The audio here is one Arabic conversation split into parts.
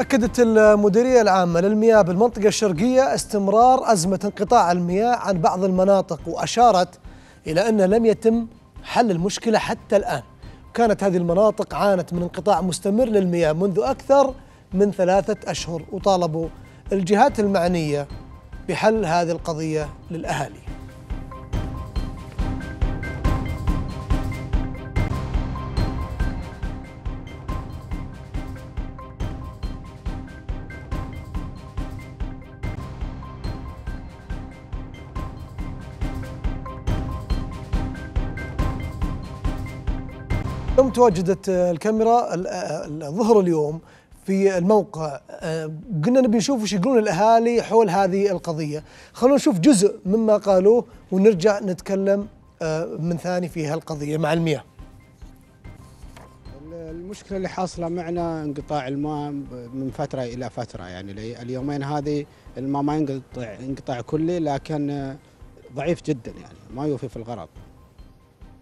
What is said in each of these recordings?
أكدت المديرية العامة للمياه بالمنطقة الشرقية استمرار أزمة انقطاع المياه عن بعض المناطق وأشارت إلى أنه لم يتم حل المشكلة حتى الآن كانت هذه المناطق عانت من انقطاع مستمر للمياه منذ أكثر من ثلاثة أشهر وطالبوا الجهات المعنية بحل هذه القضية للأهالي يوم تواجدت الكاميرا الظهر اليوم في الموقع آه، قلنا نبي نشوف وش يقولون الاهالي حول هذه القضيه خلونا نشوف جزء مما قالوه ونرجع نتكلم آه، من ثاني في هالقضيه مع المياه المشكله اللي حاصله معنا انقطاع الماء من فتره الى فتره يعني اليومين هذه الماء ما ينقطع انقطاع كلي لكن آه، ضعيف جدا يعني ما يوفي في الغرض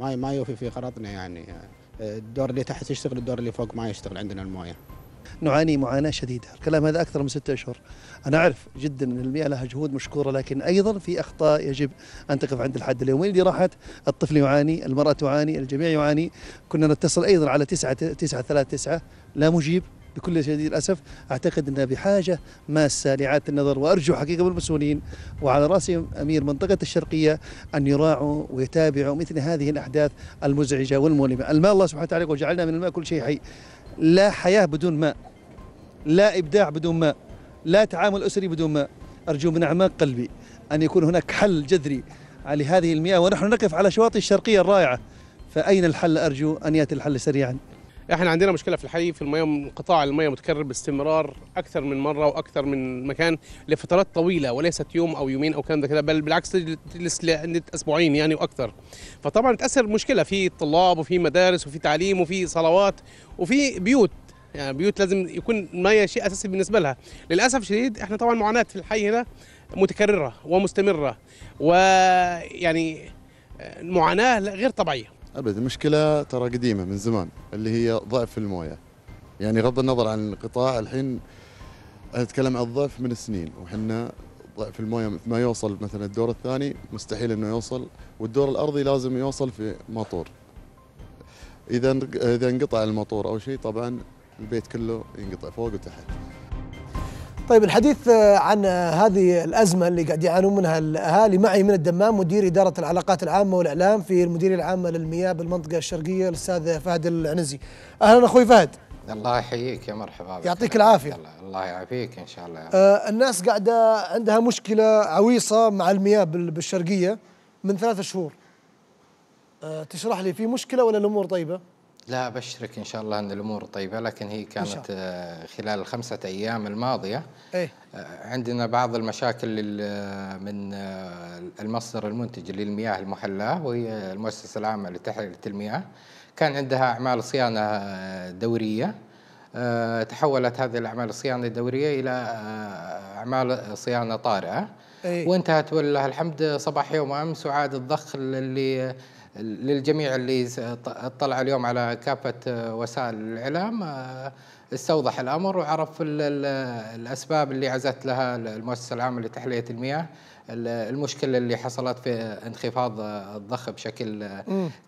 ما ما يوفي في غرضنا يعني, يعني الدور اللي تحت يشتغل الدور اللي فوق ما يشتغل عندنا المويه نعاني معاناة شديدة الكلام هذا أكثر من ستة أشهر أنا أعرف جدا أن المياه لها جهود مشكورة لكن أيضا في أخطاء يجب أن تقف عند الحد اليومين اللي راحت الطفل يعاني المرأة تعاني الجميع يعاني كنا نتصل أيضا على 9 9 3 9 لا مجيب بكل شديد الأسف أعتقد أنها بحاجة ماسة لإعادة النظر وأرجو حقيقة بالمسؤولين وعلى رأسهم أمير منطقة الشرقية أن يراعوا ويتابعوا مثل هذه الأحداث المزعجة والمؤلمة الماء الله سبحانه وتعالى وجعلنا من الماء كل شيء حي لا حياة بدون ماء لا إبداع بدون ماء لا تعامل أسري بدون ماء أرجو من أعماق قلبي أن يكون هناك حل جذري على هذه المياه ونحن نقف على شواطئ الشرقية الرائعة فأين الحل أرجو أن يأتي الحل سريعا احنا عندنا مشكله في الحي في المياه انقطاع المياه متكرر باستمرار اكثر من مره واكثر من مكان لفترات طويله وليست يوم او يومين او كان ده كده بل بالعكس تجلس اسبوعين يعني واكثر فطبعا تاثر مشكله في طلاب وفي مدارس وفي تعليم وفي صلوات وفي بيوت يعني بيوت لازم يكون المياه شيء اساسي بالنسبه لها للاسف شديد احنا طبعا معاناه في الحي هنا متكرره ومستمره ويعني معاناه غير طبيعيه ابد المشكله ترى قديمه من زمان اللي هي ضعف المويه يعني غض النظر عن القطاع الحين اتكلم عن الضعف من سنين وحنا ضعف المويه ما يوصل مثلا الدور الثاني مستحيل انه يوصل والدور الارضي لازم يوصل في ماطور اذا اذا انقطع الماطور او شيء طبعا البيت كله ينقطع فوق وتحت طيب الحديث آه، عن آه، هذه الأزمة اللي قاعد يعانون منها الأهالي معي من الدمام مدير إدارة العلاقات العامة والإعلام في المديرية العامة للمياه بالمنطقة الشرقية الأستاذ فهد العنزي أهلا أخوي فهد الله يحييك يا مرحبا بك يعطيك العافية الله يعافيك إن شاء الله آه الناس قاعدة عندها مشكلة عويصة مع المياه بالشرقية من ثلاثة شهور آه تشرح لي في مشكلة ولا الأمور طيبة؟ لا أبشرك إن شاء الله أن الأمور طيبة لكن هي كانت آه، خلال الخمسة أيام الماضية إيه؟ آه، عندنا بعض المشاكل آه، من المصدر المنتج للمياه المحلاة وهي المؤسسة العامة لتحلية المياه كان عندها أعمال صيانة دورية تحولت هذه الأعمال الصيانة الدورية إلى أعمال صيانة طارئة إيه؟ وانتهت ولله الحمد صباح يوم أمس وعاد الضخ اللي للجميع اللي اطلع اليوم على كافة آه، وسائل الإعلام آه، استوضح الأمر وعرف الأسباب اللي عزت لها المؤسسة العامة لتحلية المياه المشكلة اللي حصلت في انخفاض آه، الضخ بشكل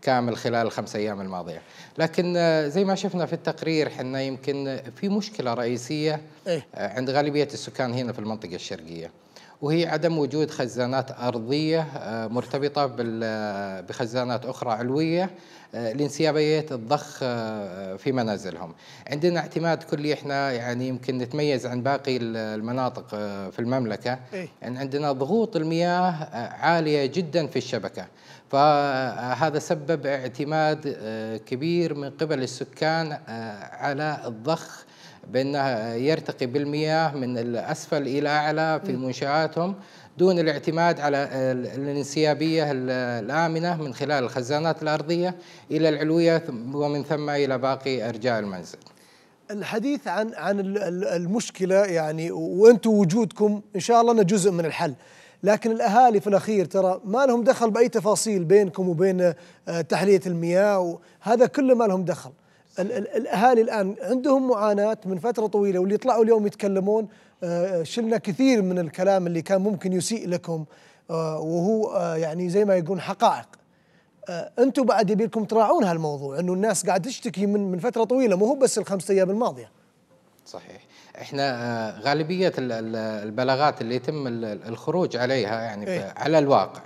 كامل خلال الخمس أيام الماضية لكن زي ما شفنا في التقرير حنا يمكن في مشكلة رئيسية إيه. عند غالبية السكان هنا في المنطقة الشرقية وهي عدم وجود خزانات أرضية آه، مرتبطة آه، بخزانات أخرى علوية آه، لانسيابية الضخ في منازلهم عندنا اعتماد كلي احنا يعني يمكن نتميز عن باقي المناطق في المملكة إيه. أن عندنا ضغوط المياه عالية جدا في الشبكة فهذا سبب اعتماد كبير من قبل السكان على الضخ بأنه يرتقي بالمياه من الأسفل إلى أعلى في منشآتهم دون الاعتماد على الانسيابية الآمنة من خلال الخزانات الأرضية إلى العلوية ومن ثم إلى باقي أرجاء المنزل الحديث عن عن المشكله يعني وانتم وجودكم ان شاء الله انه جزء من الحل لكن الاهالي في الاخير ترى ما لهم دخل باي تفاصيل بينكم وبين آه، تحليه المياه وهذا كله ما لهم دخل الاهالي الان عندهم معاناه من فتره طويله واللي يطلعوا اليوم يتكلمون آه، شلنا كثير من الكلام اللي كان ممكن يسيء لكم آه، وهو آه، يعني زي ما يقولون حقائق انتم بعد يبيكم تراعون هالموضوع انه الناس قاعد تشتكي من من فتره طويله مو هو بس الخمس ايام الماضيه صحيح احنا غالبيه البلاغات اللي يتم الخروج عليها يعني إيه؟ على الواقع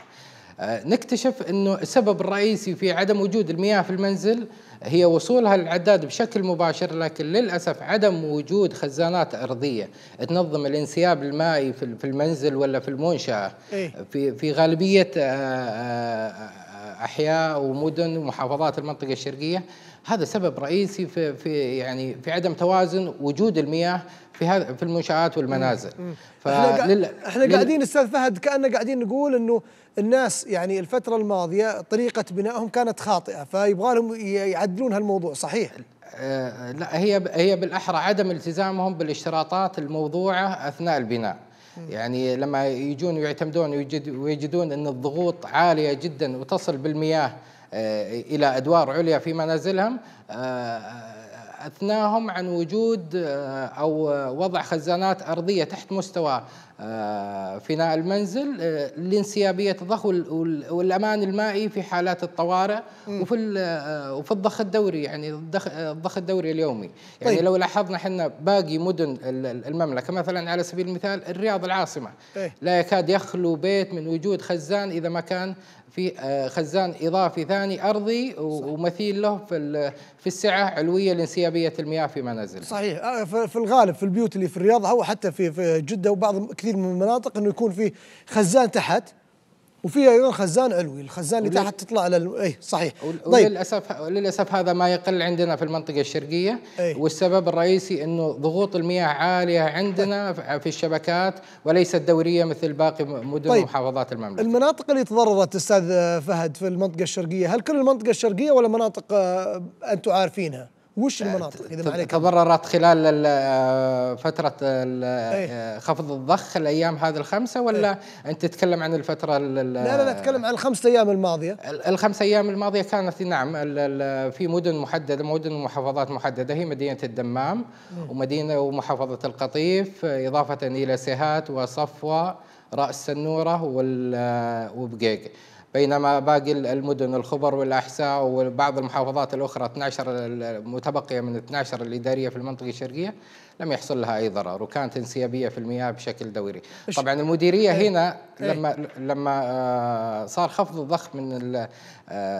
نكتشف انه السبب الرئيسي في عدم وجود المياه في المنزل هي وصولها للعداد بشكل مباشر لكن للأسف عدم وجود خزانات أرضية تنظم الانسياب المائي في المنزل ولا في المنشأة إيه. في في غالبية آه، آه، آه، أحياء ومدن ومحافظات المنطقة الشرقية هذا سبب رئيسي في في يعني في عدم توازن وجود المياه في هذا في المنشآت والمنازل احنا, لل... قاعدين استاذ فهد كاننا قاعدين نقول انه الناس يعني الفتره الماضيه طريقه بنائهم كانت خاطئه فيبغى لهم يعدلون هالموضوع صحيح آه، لا هي هي بالاحرى عدم التزامهم بالاشتراطات الموضوعه اثناء البناء يعني لما يجون ويعتمدون ويجد ويجدون ان الضغوط عاليه جدا وتصل بالمياه آه، إلى أدوار عليا في منازلهم آه، آه، أثناهم عن وجود أو وضع خزانات أرضية تحت مستوى آه، فناء المنزل آه، لانسيابية الضخ والأمان المائي في حالات الطوارئ وفي آه، وفي الضخ الدوري يعني الضخ الدوري اليومي يعني طيب. لو لاحظنا احنا باقي مدن المملكة مثلا على سبيل المثال الرياض العاصمة طيب. لا يكاد يخلو بيت من وجود خزان إذا ما كان في خزان اضافي ثاني ارضي ومثيل له في في السعه علويه لانسيابيه المياه في منازل. صحيح في الغالب في البيوت اللي في الرياض او حتى في في جده وبعض كثير كثير من المناطق انه يكون فيه خزان تحت وفي ايضا خزان علوي، الخزان اللي تحت تطلع على اي صحيح طيب وللاسف للاسف هذا ما يقل عندنا في المنطقه الشرقيه أي. والسبب الرئيسي انه ضغوط المياه عاليه عندنا طيب. في الشبكات وليست دوريه مثل باقي مدن طيب. ومحافظات المملكه. المناطق اللي تضررت استاذ فهد في المنطقه الشرقيه، هل كل المنطقه الشرقيه ولا مناطق آه، انتم عارفينها؟ وش يعني المناطق اذا عليك تضررت خلال آه، فتره إيه. آه، خفض الضخ الايام هذه الخمسه ولا أيه؟ انت تتكلم عن الفتره لا لا لا اتكلم عن الخمس ايام الماضيه الخمس ايام الماضيه كانت نعم في مدن محدده مدن ومحافظات محدده هي مدينه الدمام ومدينه ومحافظه القطيف اضافه الى سهات وصفوه راس النوره آه، وبقيق بينما باقي المدن الخبر والاحساء وبعض المحافظات الاخرى 12 المتبقيه من 12 الاداريه في المنطقه الشرقيه لم يحصل لها اي ضرر وكانت انسيابيه في المياه بشكل دوري. طبعا المديريه إيه. هنا إيه. لما لما آه، صار خفض الضخ من آه،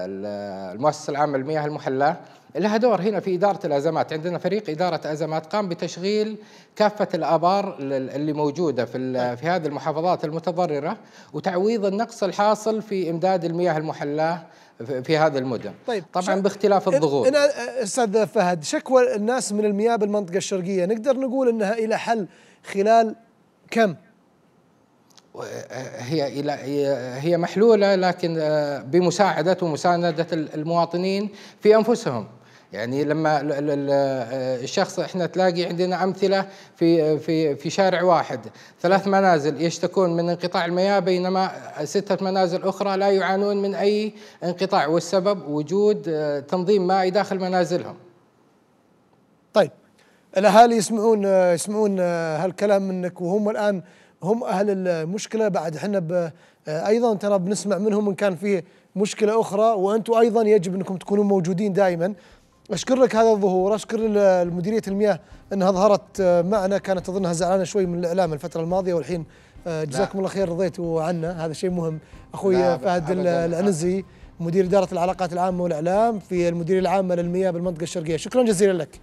المؤسسه العامه للمياه المحلاه لها دور هنا في إدارة الأزمات عندنا فريق إدارة أزمات قام بتشغيل كافة الآبار اللي موجودة في, في هذه المحافظات المتضررة وتعويض النقص الحاصل في إمداد المياه المحلاة في هذه المدن طيب طبعا باختلاف الضغوط انا استاذ فهد شكوى الناس من المياه بالمنطقه الشرقيه نقدر نقول انها الى حل خلال كم هي الى هي محلوله لكن آه، بمساعده ومسانده المواطنين في انفسهم يعني لما آه، الشخص احنا تلاقي عندنا امثله في في في شارع واحد ثلاث منازل يشتكون من انقطاع المياه بينما سته منازل اخرى لا يعانون من اي انقطاع والسبب وجود آه، تنظيم مائي داخل منازلهم. طيب الاهالي يسمعون آه، يسمعون هالكلام منك وهم الان هم اهل المشكله بعد احنا ايضا ترى بنسمع منهم ان كان في مشكله اخرى وانتم ايضا يجب انكم تكونوا موجودين دائما اشكر لك هذا الظهور اشكر مديريه المياه انها ظهرت آه، معنا كانت اظنها زعلانه شوي من الاعلام الفتره الماضيه والحين آه، جزاكم الله خير رضيتوا عنا هذا شيء مهم اخوي فهد العنزي مدير اداره العلاقات العامه والاعلام في المديريه العامه للمياه بالمنطقه الشرقيه شكرا جزيلا لك